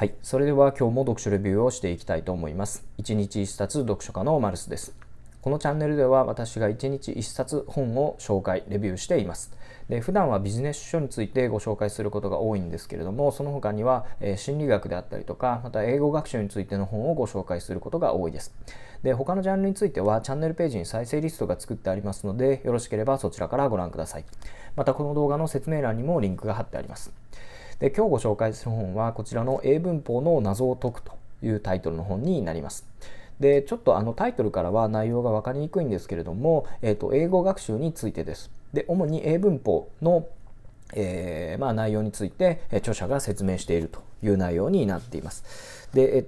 はい、それでは今日も読書レビューをしていきたいと思います。1日1冊読書家のマルスです。このチャンネルでは私が1日1冊本を紹介、レビューしています。で普段はビジネス書についてご紹介することが多いんですけれども、その他には、え心理学であったりとか、また英語学習についての本をご紹介することが多いです。で他のジャンルについてはチャンネルページに再生リストが作ってありますので、よろしければそちらからご覧ください。またこの動画の説明欄にもリンクが貼ってあります。で今日ご紹介する本はこちらの英文法の謎を解くというタイトルの本になります。でちょっとあのタイトルからは内容が分かりにくいんですけれども、えーと、英語学習についてです。で主に英文法の、えー、まあ、内容について、え著者が説明しているという内容になっています。でえっ、ー、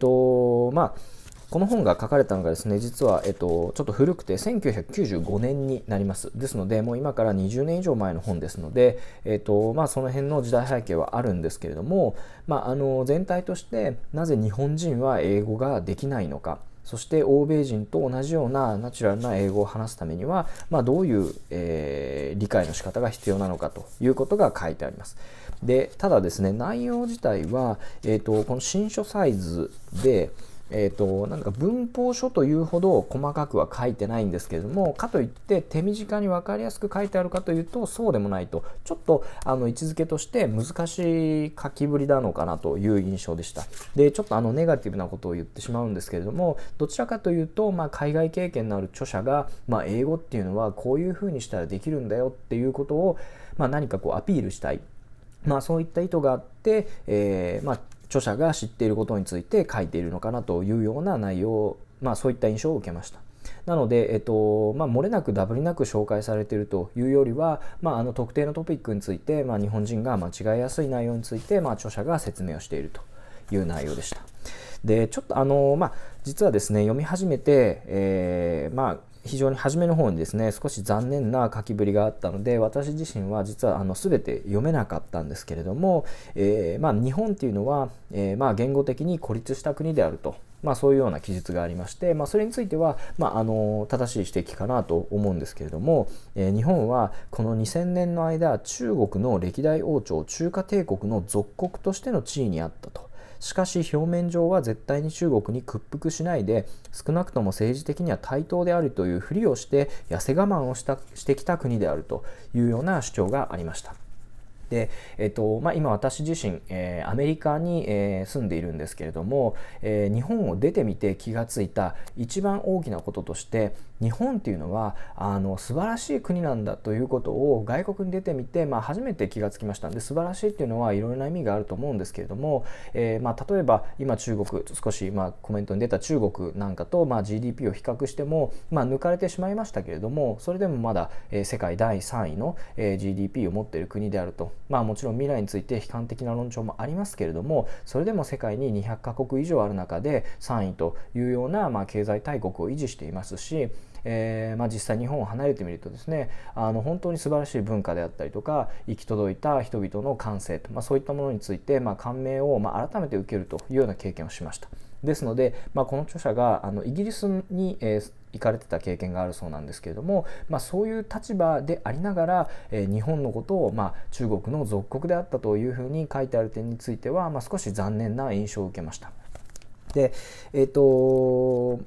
とまあこの本が書かれたのがですね、実は、えっと、ちょっと古くて、1995年になります。ですので、もう今から20年以上前の本ですので、えっと、まあ、その辺の時代背景はあるんですけれども、まあ、あの、全体として、なぜ日本人は英語ができないのか、そして欧米人と同じようなナチュラルな英語を話すためには、まあ、どういう、えー、理解の仕方が必要なのかということが書いてあります。でただですね内容自体は、えーと、とこの新書サイズで、えー、と、なんか文法書というほど細かくは書いてないんですけれども、かといって手短に分かりやすく書いてあるかというと、そうでもないと、ちょっとあの位置づけとして難しい書きぶりなのかなという印象でした。で、ちょっとあのネガティブなことを言ってしまうんですけれども、どちらかというと、まあ、海外経験のある著者が、まあ、英語っていうのはこういうふうにしたらできるんだよっていうことを、まあ、何かこうアピールしたい。まあそういった意図があって、えー、まあ著者が知っていることについて書いているのかなというような内容、まあ、そういった印象を受けました。なので、えっとまあ、漏れなくダブりなく紹介されているというよりは、まあ、あの特定のトピックについて、まあ、日本人が間違いやすい内容について、まあ、著者が説明をしているという内容でした。でちょっとあのまあ実はですね読み始めて、えー、まあ非常に初めの方にですね少し残念な書きぶりがあったので私自身は実はあの全て読めなかったんですけれども、えー、まあ、日本っていうのは、えー、まあ、言語的に孤立した国であると。まあ、そういうような記述がありまして、まあ、それについては、まあ、あの正しい指摘かなと思うんですけれども、えー、日本はこの2000年の間中国の歴代王朝中華帝国の属国としての地位にあったと。しかし表面上は絶対に中国に屈服しないで少なくとも政治的には対等であるというふりをして痩せ我慢をしたしてきた国であるというような主張がありました。で、えっとまあ、今私自身、えー、アメリカに、えー、住んでいるんですけれども、えー、日本を出てみて気がついた一番大きなこととして日本っていうのはあの素晴らしい国なんだということを外国に出てみて、まあ、初めて気がつきましたんで素晴らしいっていうのはいろいろな意味があると思うんですけれども、えー、まあ、例えば今中国少し、まコメントに出た中国なんかと、まあ、GDP を比較しても、まあ、抜かれてしまいましたけれどもそれでもまだ、え世界第3位の、え GDP を持っている国であるとまあもちろん未来について悲観的な論調もありますけれどもそれでも世界に200カ国以上ある中で3位というような、まあ、経済大国を維持していますしえー、まあ、実際日本を離れてみるとですねあの本当に素晴らしい文化であったりとか行き届いた人々の感性と、まあ、そういったものについて、まあ、感銘を、ま改めて受けるというような経験をしました。ですので、まあ、この著者があのイギリスに、えー行かれてた経験があるそうなんですけれども、まあ、そういう立場でありながら、えー、日本のことを、まあ、中国の属国であったというふうに書いてある点については、まあ、少し残念な印象を受けました。でえっ、ー、と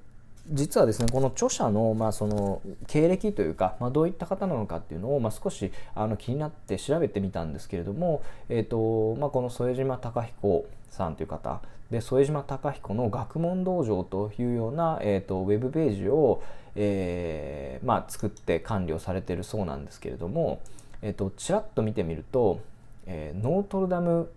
実はですねこの著者の,、まあその経歴というか、まあ、どういった方なのかっていうのを、まあ、少しあの気になって調べてみたんですけれども、えーとまあ、この副島隆彦さんという方で副島隆彦の学問道場というような、えーと、ウェブページを、えーまあ、作って管理をされてるそうなんですけれども、えーと、とちらっと見てみると、えー、ノートルダム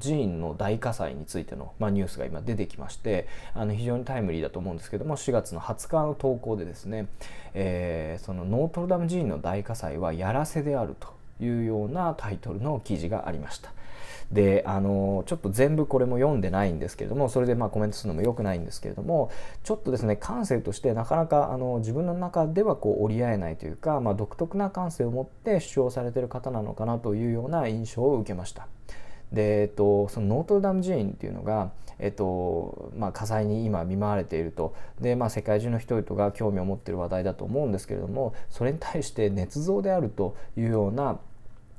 寺院の大火災についての、まあ、ニュースが今出てきましてあの非常にタイムリーだと思うんですけども4月の20日の投稿でですね、えー、そのノートルダム寺院の大火災はやらせであるというようなタイトルの記事がありました。であのちょっと全部これも読んでないんですけれどもそれでまあコメントするのも良くないんですけれどもちょっとですね感性としてなかなかあの自分の中ではこう折り合えないというか、まあ、独特な感性を持って主張されてる方なのかなというような印象を受けました。で、えっと、そのノートルダム寺院っていうのが、えっとまあ、火災に今見舞われているとで、まあ、世界中の人々が興味を持っている話題だと思うんですけれどもそれに対して捏造であるというような、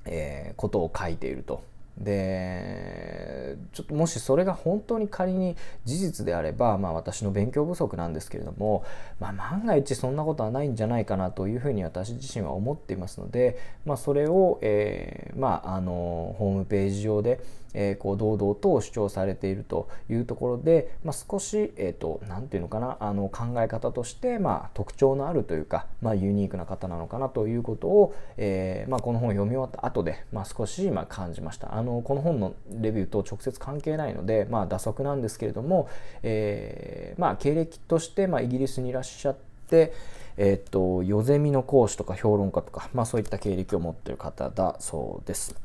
えー、ことを書いていると。でちょっともしそれが本当に仮に事実であれば、まあ、私の勉強不足なんですけれども、まあ、万が一そんなことはないんじゃないかなというふうに私自身は思っていますので、まあ、それを、えー、まあ、あのホームページ上でえー、こう堂々と主張されているというところで、まあ、少し何、えーと、て言うのかなあの考え方として、まあ、特徴のあるというか、まあ、ユニークな方なのかなということを、えー、まこの本を読み終わった後で、ま少し今感じましたあのこの本のレビューと直接関係ないので、まあ、打足なんですけれども、えー、ま経歴として、まイギリスにいらっしゃって、えっと、とヨゼミの講師とか評論家とか、まあ、そういった経歴を持っている方だそうです。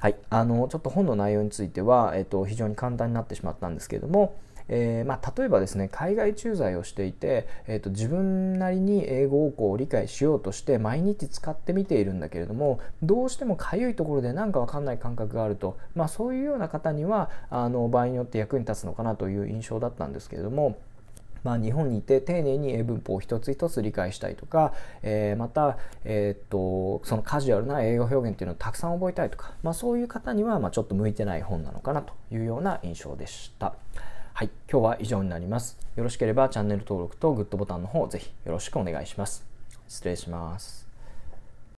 はい、あのちょっと本の内容については、えっと、非常に簡単になってしまったんですけれども、えー、まあ、例えばですね海外駐在をしていて、えっと、と自分なりに英語をこう理解しようとして毎日使ってみているんだけれどもどうしてもかゆいところで何か分かんない感覚があると、まあ、そういうような方にはあの場合によって役に立つのかなという印象だったんですけれども。まあ、日本にいて丁寧に英文法を一つ一つ理解したいとか、えー、また、えー、っとそのカジュアルな英語表現っていうのをたくさん覚えたいとか、まあ、そういう方にはまちょっと向いてない本なのかなというような印象でした。はい、今日は以上になります。よろしければチャンネル登録とグッドボタンの方ぜひよろしくお願いします。失礼します。